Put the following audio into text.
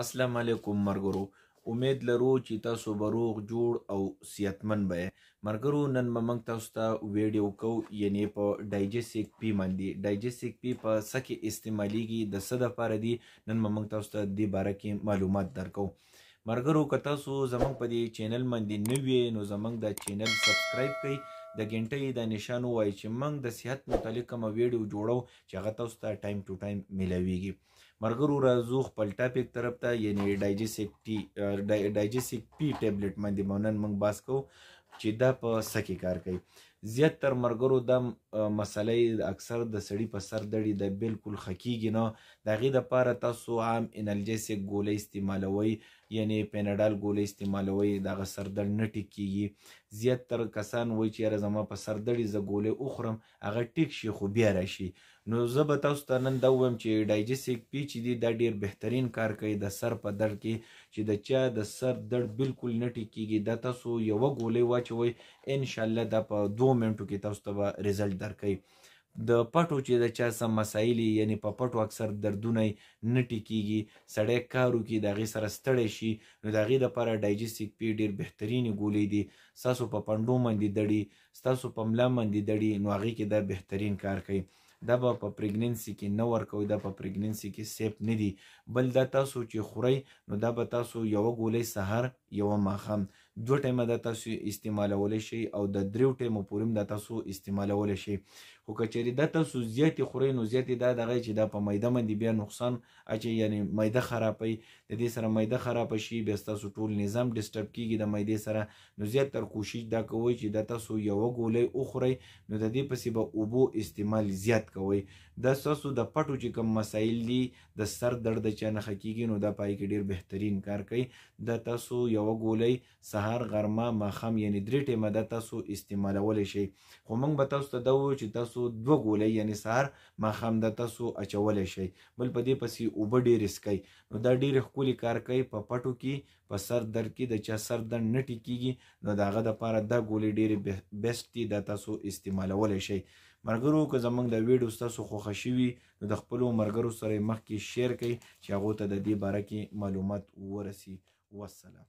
السلام علیکم مرګرو امید لرو چې تاسو بروغ جوړ او صحتمن به مرګرو نن موږ تاسو ته ویډیو کو یعنی په ډایجسټیک پی باندې ډایجسټیک پی په سکه استعمالیږي د صد لپاره دی نن موږ تاسو ته د باره کې معلومات درکو مرګرو که تاسو زمونږ په دې چینل باندې نوې نو زمونږ د چینل سبسکرایب کړئ د ګنټې د نشان وای چې موږ د صحت متعلق کوم ویډیو جوړو چې هغه تاسو ته ټایم ټو ټایم ملاويږي مرګرو راځو خپل ټاپک طرف ته یعنی ډایجسټ ټي ډایجسټ پی ټابلیټ باندې مونږ باس کوو چې دا په سکی کار کوي زیات تر مرګرو دا مسلې اکثر د سړی په سر دړي د بالکل خکېږي نه د هغې دپاره تاسو عام انلجیسک ګولۍ استعمالوئ یعنی پینډال ګولۍ استعمالوئ د هغه سردرد نه ټیک کیږي زیات تر کسان وایي چې یاره زما په سر دړي زه ګولۍ وخورم هغه ټیک شي خو بیا راشي نو زه به تاسو ته نن دا ووایم چې ډایجسیک پی چې دی دا ډیر بهترین کار کوي د سر په درد کې چې د چا د سر درد بالکل نه ټیکیږي دا تاسو یوه ګولۍ واچوئ انشاءالله دا په دوه دوو منټو کې تاسو ته به ریزلټ درکوي د پټو چې د چا سم مسایل یعنی په پټو اکثر دردونه نه ټیکيږي سړی کارو کې دغه سره ستړی شي نو دغه د پر ډایجسټیک پی ډیر بهترین ګولې دي ساسو په پندو مندي دړي ستاسو په ملا مندي دړي نو هغه کې د بهترین کار کوي دا به په پریګننسي کې نه ورکوي دا په پریګننسي کې سیف نه دي بل دا تاسو چې خوري نو دا به تاسو یو ګولې سحر یو ماخم دوه ټیمه د تاسو استعمالولای شي او د دریو ټیمو پورم د تاسو استعمالولای شي خو کچری د تاسو زیاتې خوري نو زیاتې دا دغه چې دا په میده باندې بیا نقصان اچي یعنی میده خرابي د دې سره میده خراب شي بیا تاسو ټول نظام ډیسټرب کیږي د میده سره نو زیات تر کوشش دا کوي چې د تاسو یو ګولې اوخري نو د دې پسې به اوبو استعمال زیات کوي د تاسو د پټو چې کوم مسایل دي د سر درد چا نه خکېږي نو دا پای کې ډیر بهترین کار کوي د تاسو یو ګولې سهار سهار غرمه ماخام یعنی درې ټیمه دا تاسو استعمالولی شئ خو موږ به تاسو ته دا ووایو چې تاسو دوه ګولۍ یعنی سهار ماخام دا تاسو اچولی شئ بل په دې پسې اوبه ډېرې څکئ نو دا ډېرې ښکلي کار کوي په پټو کې په سر درد کې د چا سر درد نه ټیکېږي نو د هغه دپاره دا ګولۍ ډېرې بیسټ دي دا تاسو استعمالولی شئ مرګرو که زمونږ د ویډیو ستاسو خوښه شوي نو د خپلو مرګرو سره یې مخکې شیر کړئ چې هغو ته د دې باره کې معلومات ورسي والسلام